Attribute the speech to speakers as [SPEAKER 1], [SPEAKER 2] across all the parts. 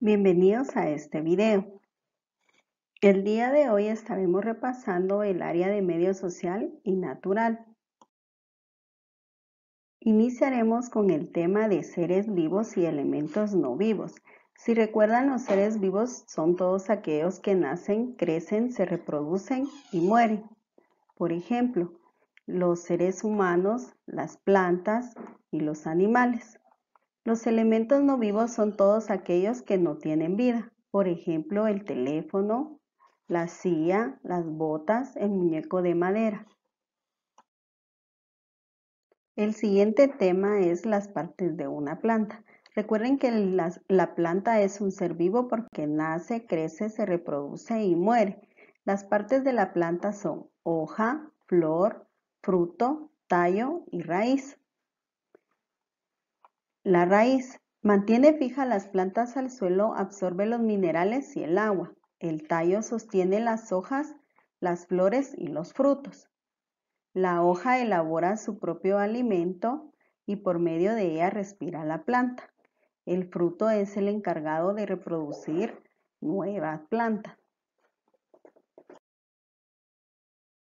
[SPEAKER 1] Bienvenidos a este video. El día de hoy estaremos repasando el área de medio social y natural. Iniciaremos con el tema de seres vivos y elementos no vivos. Si recuerdan, los seres vivos son todos aquellos que nacen, crecen, se reproducen y mueren. Por ejemplo, los seres humanos, las plantas y los animales. Los elementos no vivos son todos aquellos que no tienen vida. Por ejemplo, el teléfono, la silla, las botas, el muñeco de madera. El siguiente tema es las partes de una planta. Recuerden que la, planta es un ser vivo porque nace, crece, se reproduce y muere. Las partes de la planta son hoja, flor, fruto, tallo y raíz. La raíz mantiene fija las plantas al suelo, absorbe los minerales y el agua. El tallo sostiene las hojas, las flores y los frutos. La hoja elabora su propio alimento y por medio de ella respira la planta. El fruto es el encargado de reproducir nueva planta.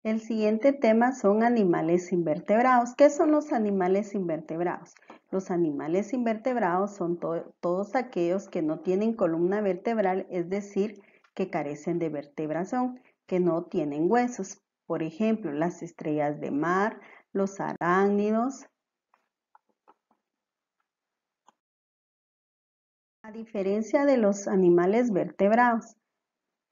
[SPEAKER 1] El siguiente tema son animales invertebrados. ¿Qué son los animales invertebrados? Los animales invertebrados son todos aquellos que no tienen columna vertebral, es decir, que carecen de vertebración, que no tienen huesos. Por ejemplo, las estrellas de mar, los arácnidos. A diferencia de los animales vertebrados,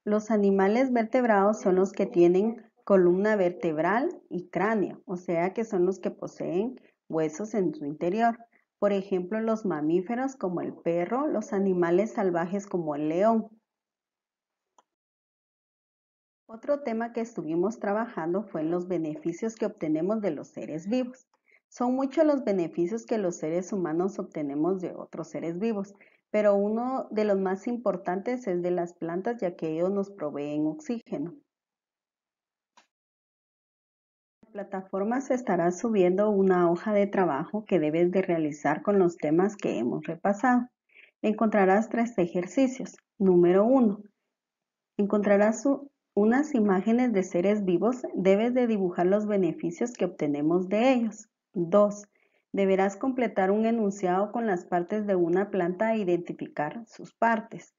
[SPEAKER 1] los animales vertebrados son los que tienen columna vertebral y cráneo, o sea que son los que poseen huesos en su interior. Por ejemplo, los mamíferos como el perro, los animales salvajes como el león. Otro tema que estuvimos trabajando fue en los beneficios que obtenemos de los seres vivos. Son muchos los beneficios que los seres humanos obtenemos de otros seres vivos, pero uno de los más importantes es de las plantas ya que ellos nos proveen oxígeno. plataforma se estará subiendo una hoja de trabajo que debes de realizar con los temas que hemos repasado. Encontrarás tres ejercicios. Número 1. Encontrarás unas imágenes de seres vivos. Debes de dibujar los beneficios que obtenemos de ellos. 2. Deberás completar un enunciado con las partes de una planta e identificar sus partes.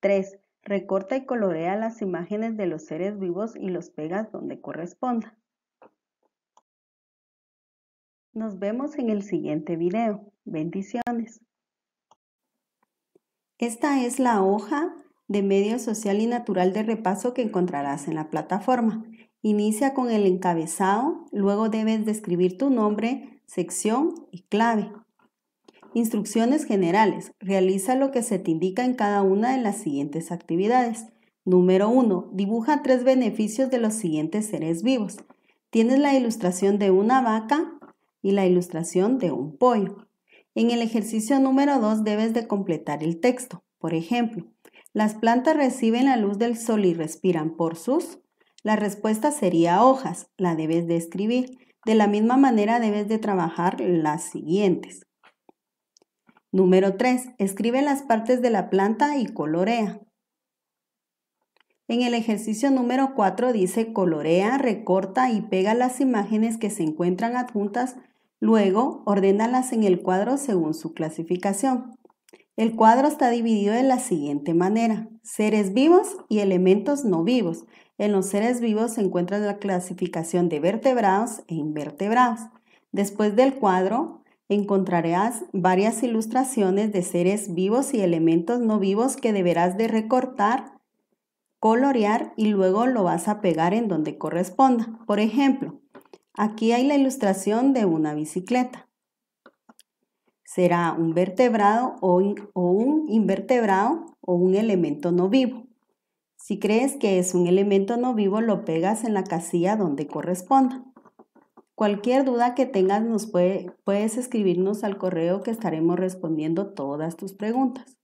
[SPEAKER 1] 3. Recorta y colorea las imágenes de los seres vivos y los pegas donde corresponda. Nos vemos en el siguiente video. Bendiciones. Esta es la hoja de medio social y natural de repaso que encontrarás en la plataforma. Inicia con el encabezado, luego debes describir tu nombre, sección y clave. Instrucciones generales. Realiza lo que se te indica en cada una de las siguientes actividades. Número 1. Dibuja tres beneficios de los siguientes seres vivos. Tienes la ilustración de una vaca, y la ilustración de un pollo. En el ejercicio número 2 debes de completar el texto. Por ejemplo, las plantas reciben la luz del sol y respiran por sus. La respuesta sería hojas, la debes de escribir. De la misma manera debes de trabajar las siguientes. Número 3. Escribe las partes de la planta y colorea. En el ejercicio número 4 dice colorea, recorta y pega las imágenes que se encuentran adjuntas Luego, ordénalas en el cuadro según su clasificación. El cuadro está dividido de la siguiente manera. Seres vivos y elementos no vivos. En los seres vivos se encuentra la clasificación de vertebrados e invertebrados. Después del cuadro encontrarás varias ilustraciones de seres vivos y elementos no vivos que deberás de recortar, colorear y luego lo vas a pegar en donde corresponda. Por ejemplo, Aquí hay la ilustración de una bicicleta. Será un vertebrado o, un invertebrado o un elemento no vivo. Si crees que es un elemento no vivo, lo pegas en la casilla donde corresponda. Cualquier duda que tengas, nos puedes escribirnos al correo que estaremos respondiendo todas tus preguntas.